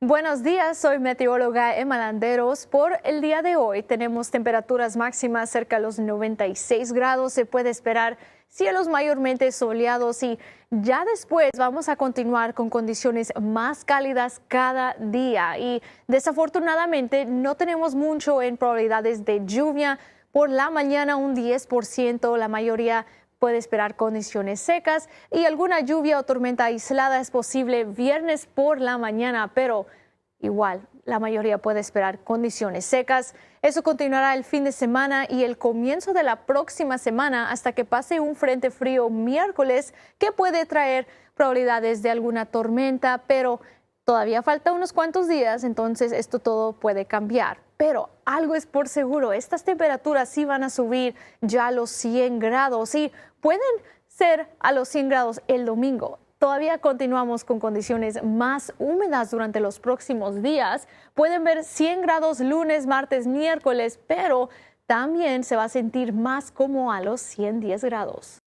Buenos días, soy meteoróloga Emma Landeros. Por el día de hoy tenemos temperaturas máximas cerca de los 96 grados. Se puede esperar cielos mayormente soleados y ya después vamos a continuar con condiciones más cálidas cada día. Y desafortunadamente no tenemos mucho en probabilidades de lluvia. Por la mañana un 10%, la mayoría Puede esperar condiciones secas y alguna lluvia o tormenta aislada es posible viernes por la mañana, pero igual la mayoría puede esperar condiciones secas. Eso continuará el fin de semana y el comienzo de la próxima semana hasta que pase un frente frío miércoles que puede traer probabilidades de alguna tormenta, pero Todavía falta unos cuantos días, entonces esto todo puede cambiar. Pero algo es por seguro, estas temperaturas sí van a subir ya a los 100 grados y pueden ser a los 100 grados el domingo. Todavía continuamos con condiciones más húmedas durante los próximos días. Pueden ver 100 grados lunes, martes, miércoles, pero también se va a sentir más como a los 110 grados.